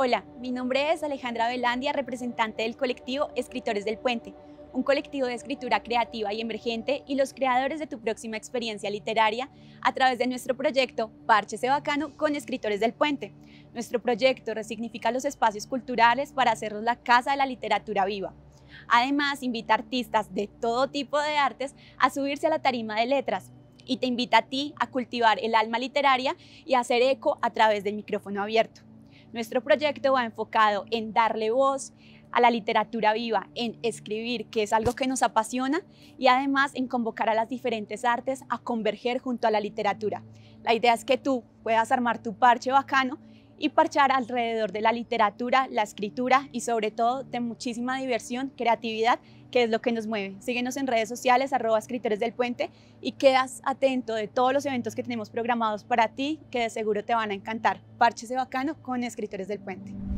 Hola, mi nombre es Alejandra Velandia, representante del colectivo Escritores del Puente, un colectivo de escritura creativa y emergente y los creadores de tu próxima experiencia literaria a través de nuestro proyecto Se Bacano con Escritores del Puente. Nuestro proyecto resignifica los espacios culturales para hacerlos la casa de la literatura viva. Además, invita a artistas de todo tipo de artes a subirse a la tarima de letras y te invita a ti a cultivar el alma literaria y hacer eco a través del micrófono abierto. Nuestro proyecto va enfocado en darle voz a la literatura viva, en escribir, que es algo que nos apasiona, y además en convocar a las diferentes artes a converger junto a la literatura. La idea es que tú puedas armar tu parche bacano y parchar alrededor de la literatura, la escritura y sobre todo de muchísima diversión, creatividad, que es lo que nos mueve. Síguenos en redes sociales, arroba escritores del puente y quedas atento de todos los eventos que tenemos programados para ti, que de seguro te van a encantar. de bacano con escritores del puente.